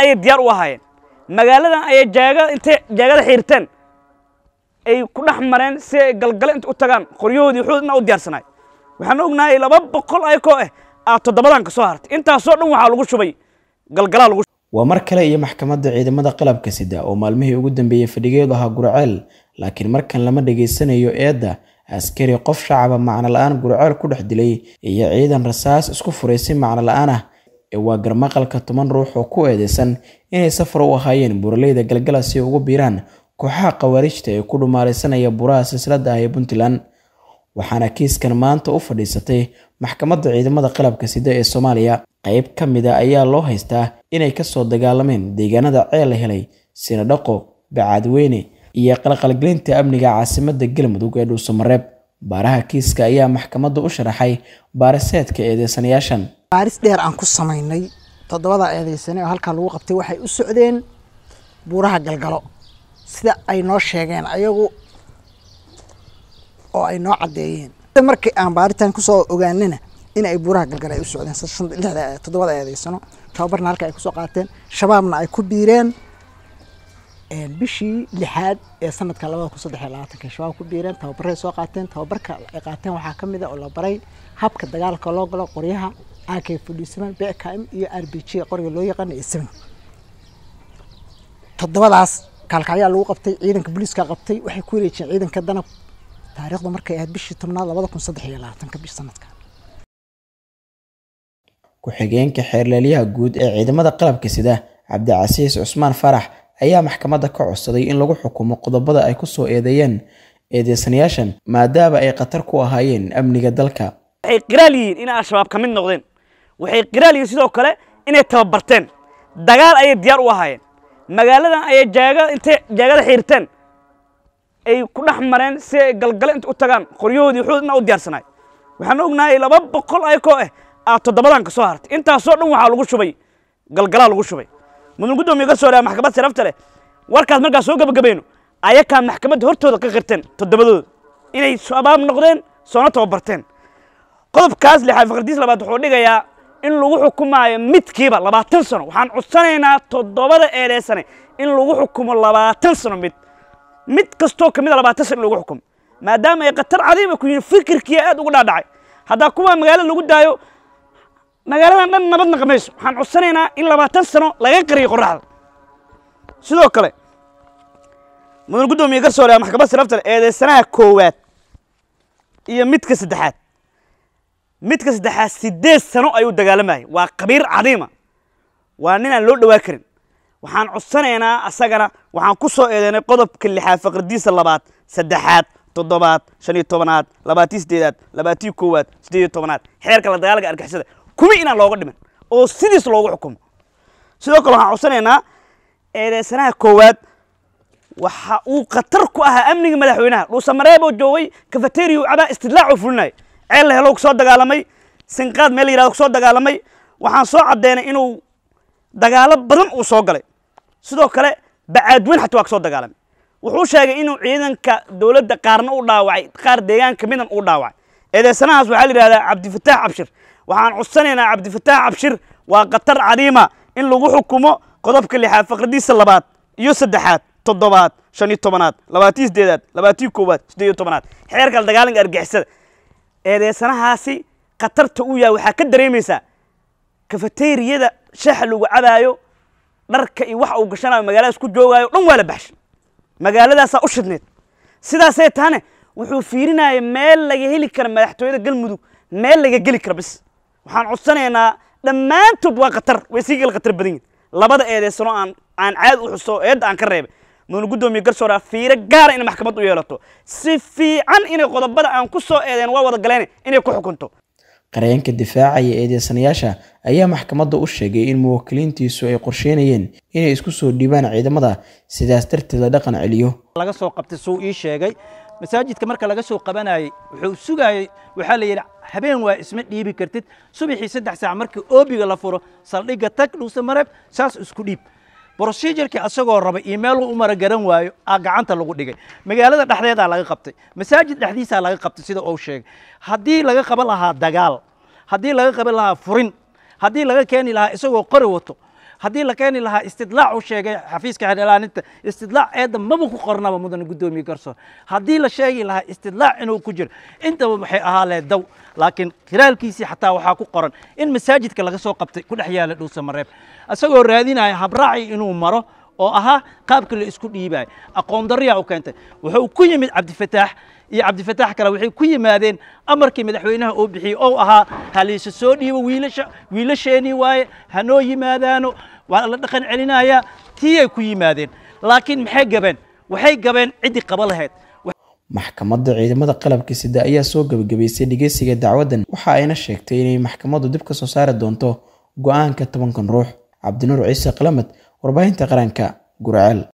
ayay diyaar u ahaayeen magaaladan ayay jaagainta jaagada xiirteen ay ku dhex mareen si ay galgale inta u tagaan qoryahoodii waxoodna u diyaarsanaay waxaan ognahay laba boqol ayakoo ah eh, aa toddobadan ka soo hartay intaasoo dhan waxaa lagu shubay galgalaa lagu waa mar kale iyo maxkamadda ciidamada qalabka sida oo maalmihii ugu dambeeyey fadhigeedu ahaa gurceel laakiin markan lama dhegaysanayo eedda askari qof shacaba macno la-aan gurceel ku dhex dilay iyo ciidan rasaas isku furay si macno la'aan ah ee waa garmaqalka toban ruux oo ku eedeysan inay safar u ahaayeen buuraleyda galgala si ugu biiraan kooxaha khawaarijta ee ku dhumaalaysanaya buraha silsiladda ah ee puntland waxaana kiiskan maanta u fadhiisatay maxkamadda ciidamada qalabka sida ee soomaaliya qayb ka mid a ah ayaa loo haystaa inay ka soo dagaalameen deegaanada ceel helay sinadhaqo bacaadweyne iyo qalqalgelinta amniga caasimadda galmudug ee dhuusamareeb baaraha kiiska ayaa maxkamadda u sharaxay baariseedka eedeysanayaashan baaris dheer aan ku samaynay toddobadaa eedaysane oo halkaa lagu qabtay waxay u socdeen buuraha galgalo sida ay noo sheegeen ayagu oo ay noo caddeeyeen markii aan baaritan kusoo ogaanana in ay buuraha galgalo ay u socdeen lixda toddobada eedaysano tababarna halka ay kusoo qaateen shabaabna ay ku biireen bishii lixaad ee sanadka labada kun saddex iyo labaatanka shabaab ku biireen tababaray soo qaateen tababarka ay qaateen waxaa ka mid a ah oo la baray habka dagaalka loo galo qoryaha ak fudhiisamaan bkm iyo rbj qoriga loo yaqaan ee saman toddobadaas kaalkaalyaa lagu qabtay ciidanka booliiska qabtay waxay ku wareejiyeen ciidanka danab taariikhda markay ahayd bishii tobnaad labada kun saddex iyo labaatanka bish sanadka ku-xigeenka xeerleelyaha guud ee ciidamada qalabka sida cabdicasiis cusmaan farax ayaa maxkamadda ka codsaday in lagu xukumo qodobada ay ku soo eedeeyeen eedeysanayaashan maadaama ay khatar ku ahaayeen amniga dalka waxay qiraal yihiin inay al-shabaab ka mid noqdeen waxay qiraal sidoo kale inay tababarteen dagaal ayay diyaar u ahaayeen magaaladan ayay intay jaagada xiirteen ay ku dhex mareen si ay galgale inta u tagaan qoryahoodii waxoodna u diyaarsanaay waxaan ognahay laba boqol ayakoo ah eh, aa toddobadan ka soo hartay intaasoo dhan waxaa lagu shubay galgalaa lagu shubay mudan guddoomiye garsooreha maxkamad sharafta leh warkaas markaa soo gebagabayno ayakaa maxkamadda hortooda ka qirteen toddobadooda inay shabaab noqdeen soona tababarteen qodobkaas lixaad fakardiis labaad wuxuu dhigayaa in lagu xukumaayo midkiiba labaatan sano waxaan codsanaynaa toddobada eedeysane in lagu xukumo labaatan sano mid mid kastoo ka mid a ah labaatan sano in lagu xukumo maadaama ay khatar cadiim ay ah ku yihiin fikirkiiya aada ugu dhaadhacay haddaa kuwaa magaalada lagu daayo magaaladan dhan nabad naqi mayso waxaan codsanaynaa in labaatan sano laga qariyo qoraxda sidoo kale mudan guddoomiye garsooreha maxkamad siraftar eedeysanaha koowaad iyo midka saddexaad midka saddexaad sideed sano ayuu dagaalamayay waa kabiir cadiima waa ninaan loo dhawaa karin waxaan codsanaynaa asagana waxaan ku soo eedeynay qodobka lixaad faqridiisa labaad saddexaad toddobaad shan iyo tobanaad labaatii sideedaad labaatii koowaad sideed iyo tobanaad xeerka la dagaalka argixisada kuwi inaan looga dhimin oo sidiis loogu xukumo sidoo kale waxaan codsanaynaa eedeysanaha koowaad waxa uu khatar ku ahaa amniga madaxweynaha dhuusamareebo joogay kafateriyo cabaa istidlaac oo fulinaya ceel la helo kusoo dagaalamay sinqaad meel la yirahdo kusoo dagaalamay waxaan soo caddeynay inuu dagaalo badan uu soo galay sidoo kale bacaadweyn xataa waa kasoo dagaalamay wuxuu sheegay inuu ciidanka dowladda qaarna u dhaawacay qaar deegaanka midan uu dhaawacay eedeesanahaas waxaa la yidhahdaa cabdifataax cabshir waxaan cudsanaynaa cabdifataax cabshir waa khatar cadiima in lagu xukumo qodobka lixaad faqradiisa labaad iyo saddexaad toddobaad shan iyo tobanaad labaatiyo sideedaad labaatii koowaad sideed iyo tobanaad xeerka dagaalanka argixisada eedeysanahaasi khatarta uu yahay waxaa ka dareemaysaa kafateeriyada shaaxa lagu cabaayo dharka iyo waxa uu gashanayo magaaladaas ku joogaayo dhan waa la baxshay magaaladaasaa u shidneed sidaasay tahane wuxuu fiirinaya meel laga heli kara madaxtooyada galmudug meel laga geli kara bis waxaan codsanaynaa dhammaantood waa khatar way sii gal khatar badan yihin labada eedeysano aan aan caad u xuso eedda aan ka reebay nuuna guddoomiye garsoora fiire gaara ah inay maxkamad u yeelato si fiican inay qodobada aan ku soo eedeen waa wada galeen inay ku xukunto qareenka difaacaya eedeysanayaasha ayaa maxkamadda u sheegay in muwakiliintiisu ay qorsheynayeen inay isku soo dhiibaan ciidamada sidaas darteed la dhaqan celiyo laga soo qabtay suu ii sheegay masaajidka marka laga soo qabanayay wuxuu sugayay waxaa la yidhi habeen waa isma dhiibi kartid subaxii saddex saac markii oobiga la furo saldhigga tag dhuuse mareeb saas isku dhiib brosijerkii isagoo raba imailka u mara garan waayo a gacanta lagu dhigay magaalada dhexdeedaa laga qabtay masaajid dhexdiisaa laga qabtay sida uu sheegay haddii laga qaban lahaa dagaal haddii laga qaban lahaa furin haddii laga keeni lahaa isagoo qori wato haddii la keeni lahaa istidlaac u sheegay xafiiska xeelaaninta istidlaac eeda maba ku qornaba mudane guddoomiye garsoor haddii la sheegi lahaa istidlaac inuu ku jiro intaba waxay ahaa lehe daw laakiin khilaalkiisii xataa waxaa ku qoran in masaajidka laga soo qabtay ku dhex yaala dhuusamareeb isagoo raadinaya habraaci inuu maro oo ahaa qaabka la isku dhiibayo aqoon darriyaa u keentay wuxuu ku yimid cabdifataax iyo cabdifataax kale waxay ku yimaadeen amarkii madaxweynaha uu bixiyey oo ahaa halayse soo dhiibo wiilasha wiilasheenii waaye hanoo yimaadaano waa la dhaqan celinayaa tiiyay ku yimaadeen laakiin maxay gabeen waxay gabeen ciddii qaba lahayd maxkamadda ciidamada qalabka sida ayaa soo gebagabaysay dhegeysiga dacwaddan waxa ayna sheegtay inay maxkamaddu dib ka soo saari doonto go-aanka tobankan ruux cabdinuur ciise qalamed Warbaahinta Qaranka Gurcel